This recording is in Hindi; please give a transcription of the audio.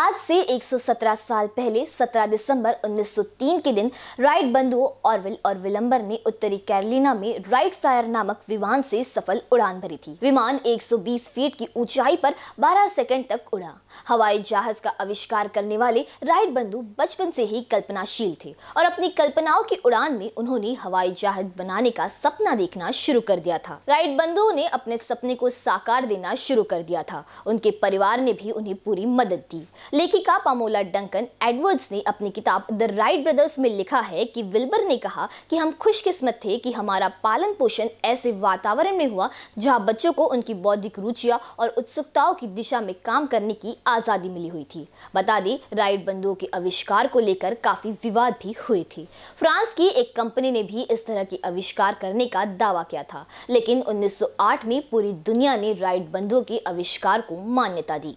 आज से 117 साल पहले 17 दिसंबर 1903 के दिन राइट बंधुओं ऑरविल और विलंबर ने उत्तरी कैरोलिना में राइट फ्लायर नामक विमान से सफल उड़ान भरी थी विमान 120 फीट की ऊंचाई पर 12 सेकंड तक उड़ा हवाई जहाज का आविष्कार करने वाले राइट बंधु बचपन से ही कल्पनाशील थे और अपनी कल्पनाओं की उड़ान में उन्होंने हवाई जहाज बनाने का सपना देखना शुरू कर दिया था राइट बंधुओं ने अपने सपने को साकार देना शुरू कर दिया था उनके परिवार ने भी उन्हें पूरी मदद दी लेखिका पामोला डंकन एडवर्ड्स ने अपनी किताब द राइट ब्रदर्स में लिखा है कि विल्बर ने कहा कि हम खुशकिस्मत थे कि हमारा पालन पोषण ऐसे वातावरण में हुआ जहाँ बच्चों को उनकी बौद्धिक रुचियां और उत्सुकताओं की दिशा में काम करने की आज़ादी मिली हुई थी बता दें राइट बंधुओं के आविष्कार को लेकर काफ़ी विवाद भी हुए थे फ्रांस की एक कंपनी ने भी इस तरह की आविष्कार करने का दावा किया था लेकिन उन्नीस में पूरी दुनिया ने राइट बंधुओं के आविष्कार को मान्यता दी